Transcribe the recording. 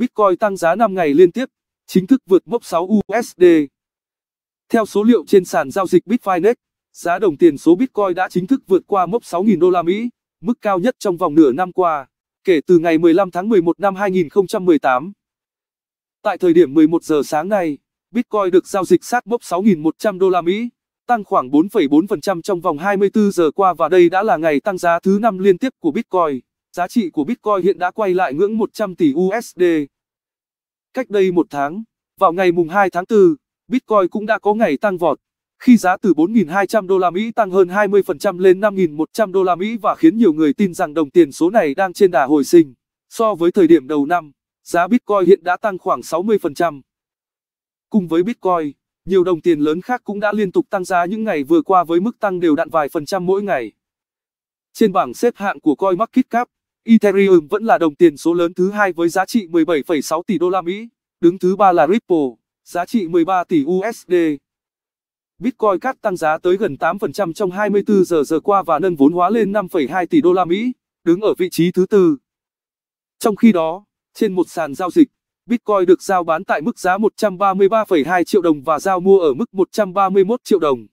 Bitcoin tăng giá 5 ngày liên tiếp, chính thức vượt mốc 6 USD. Theo số liệu trên sàn giao dịch Bitfinex, giá đồng tiền số Bitcoin đã chính thức vượt qua mốc 6.000 đô la Mỹ, mức cao nhất trong vòng nửa năm qua, kể từ ngày 15 tháng 11 năm 2018. Tại thời điểm 11 giờ sáng nay, Bitcoin được giao dịch sát mốc 6.100 đô la Mỹ, tăng khoảng 4,4% trong vòng 24 giờ qua và đây đã là ngày tăng giá thứ năm liên tiếp của Bitcoin giá trị của Bitcoin hiện đã quay lại ngưỡng 100 tỷ USD. Cách đây một tháng, vào ngày mùng 2 tháng 4, Bitcoin cũng đã có ngày tăng vọt, khi giá từ 4.200 đô la Mỹ tăng hơn 20% lên 5.100 đô la Mỹ và khiến nhiều người tin rằng đồng tiền số này đang trên đà hồi sinh. So với thời điểm đầu năm, giá Bitcoin hiện đã tăng khoảng 60%. Cùng với Bitcoin, nhiều đồng tiền lớn khác cũng đã liên tục tăng giá những ngày vừa qua với mức tăng đều đặn vài phần trăm mỗi ngày. Trên bảng xếp hạng của CoinMarketCap, Ethereum vẫn là đồng tiền số lớn thứ hai với giá trị 17,6 tỷ đô la Mỹ, đứng thứ ba là Ripple, giá trị 13 tỷ USD. Bitcoin cắt tăng giá tới gần 8% trong 24 giờ giờ qua và nâng vốn hóa lên 5,2 tỷ đô la Mỹ, đứng ở vị trí thứ tư. Trong khi đó, trên một sàn giao dịch, Bitcoin được giao bán tại mức giá 133,2 triệu đồng và giao mua ở mức 131 triệu đồng.